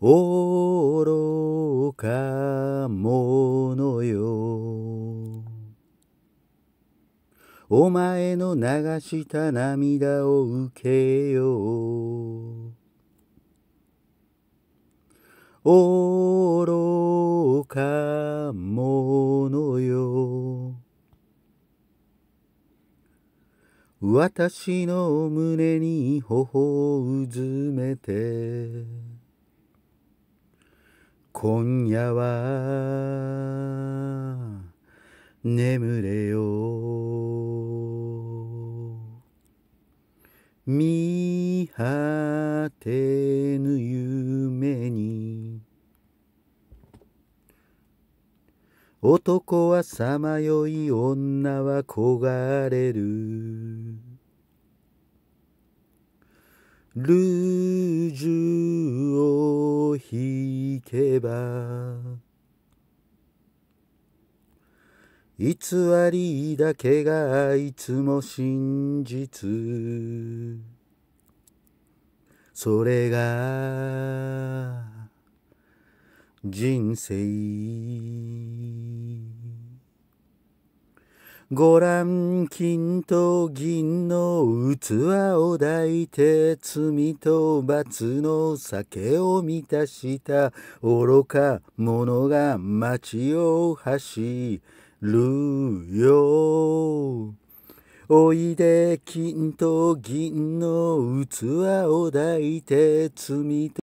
愚か者よ。お前の流した涙を受けよう。愚か者よ。私の胸に頬をうずめて今夜は眠れよ見果てぬ夢に男はさまよい女は焦がれるルーけば偽りだけがいつも真実それが人生ご覧金と銀の器を抱いて罪と罰の酒を満たした愚か者が街を走るよおいで金と銀の器を抱いて罪と